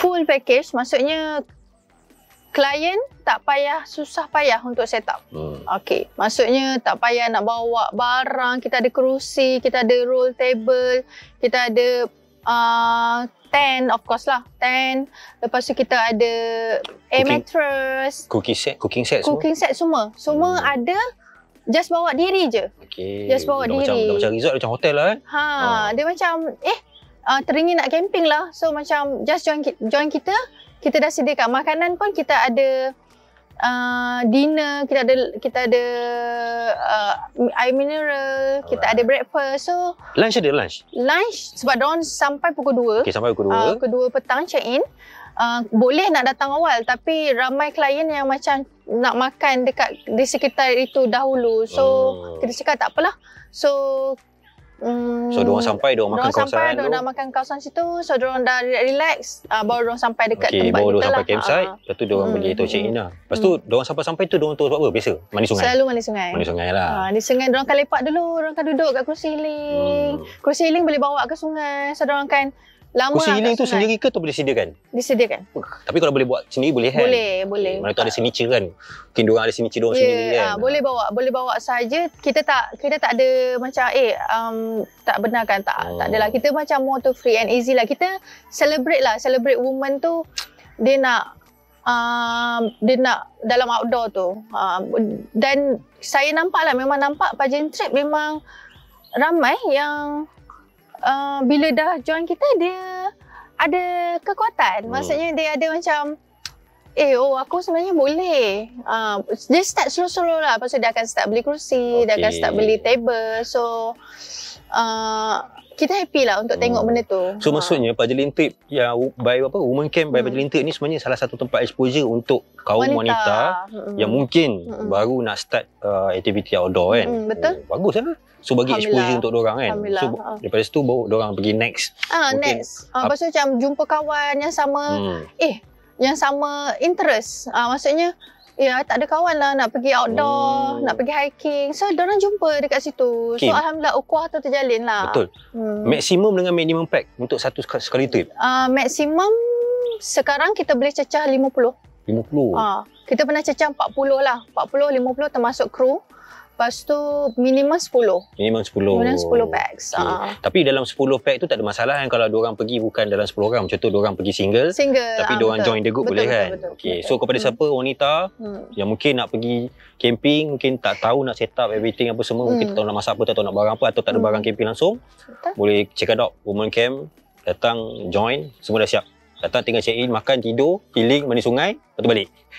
full package maksudnya klien tak payah susah payah untuk set up. Hmm. Okey, maksudnya tak payah nak bawa barang, kita ada kerusi, kita ada roll table, kita ada a uh, tent of course lah, tent. Lepas tu kita ada air mattress, cooking set, cooking set semua. Cooking set semua. Semua hmm. ada just bawa diri je. Okay, Just bawa dah diri. Macam dah macam resort, macam hotel lah eh. Ha, ha, dia macam eh uh, teringin nak camping lah. So macam just join join kita. Kita dah sediakan makanan pun kita ada uh, dinner, kita ada kita ada uh, air mineral, Alright. kita ada breakfast. So lunch ada lunch. Lunch sebab dawn sampai pukul 2. Okay, sampai pukul 2. Uh, pukul 2 petang check in. Uh, boleh nak datang awal tapi ramai klien yang macam nak makan dekat di sekitar itu dahulu. So oh. kita cakap tak apalah. So Hmm. So, diorang sampai, diorang makan kawasan sampai, tu. dah makan kawasan situ. So, diorang dah relax. Uh, baru diorang sampai dekat okay, tempat kita lah. sampai campsite. Uh-huh. Lepas tu, diorang hmm. pergi tu check in lah. Hmm. Lepas tu, hmm. diorang sampai-sampai tu, diorang tahu sebab apa? Biasa, mandi sungai. Selalu mandi sungai. Mandi sungai lah. Ha, mandi sungai, diorang akan lepak dulu. Diorang akan duduk kat kursi iling. Hmm. Kerusi iling boleh bawa ke sungai. So, diorang akan Lama kursi healing tu sendiri ke atau boleh sediakan? Disediakan. Uh, tapi kalau boleh buat sendiri boleh kan? Boleh, boleh. Mana tu ada signature kan? Mungkin diorang ada signature diorang yeah, sendiri kan? Uh, boleh bawa, boleh bawa saja. Kita tak kita tak ada macam eh um, tak benarkan tak. Hmm. Tak lah oh. kita macam more to free and easy lah. Kita celebrate lah, celebrate woman tu dia nak um, dia nak dalam outdoor tu. Um, dan saya nampak lah memang nampak pageant trip memang ramai yang Uh, bila dah join kita dia ada kekuatan. Maksudnya dia ada macam Eh, oh aku sebenarnya boleh. Uh, dia start slow-slow lah. Lepas tu dia akan start beli kerusi, okay. dia akan start beli table. So, uh, kita happy lah untuk tengok hmm. benda tu. So, ha. maksudnya Pak Jelin Tip, by apa, Women Camp by hmm. Pak Jelin ni sebenarnya salah satu tempat exposure untuk kaum wanita, wanita hmm. yang mungkin hmm. baru nak start uh, aktiviti outdoor kan. Hmm, betul. Oh, bagus lah. So bagi exposure untuk orang kan. So uh. daripada situ baru orang pergi next. Ah uh, next. Ah uh, pasal macam jumpa kawan yang sama. Hmm. Eh, yang sama interest. Uh, maksudnya ya tak ada kawan lah nak pergi outdoor, oh. nak pergi hiking. So dia orang jumpa dekat situ. Okay. So alhamdulillah ukhuwah tu terjalin lah. Betul. Hmm. Maksimum dengan minimum pack untuk satu sekali trip. Uh, maksimum sekarang kita boleh cecah 50. 50. Ah, uh, kita pernah cecah 40 lah. 40 50 termasuk kru. Lepas tu minimum 10. Minimum 10. Minimum 10 packs. Okay. Uh. Ah. Tapi dalam 10 pack tu tak ada masalah kan kalau dua orang pergi bukan dalam 10 orang. Contoh dua orang pergi single. Single. Tapi ah, dua orang join the group betul, boleh betul, kan? Betul, betul, okay. Betul. So kepada hmm. siapa wanita hmm. yang mungkin nak pergi camping, mungkin tak tahu nak set up everything apa semua, hmm. mungkin tak tahu nak masak apa, tak tahu nak barang apa atau tak ada hmm. barang camping langsung. Betul. Boleh check out woman Camp. Datang join. Semua dah siap. Datang tinggal check in, makan, tidur, healing, mandi sungai. Lepas balik.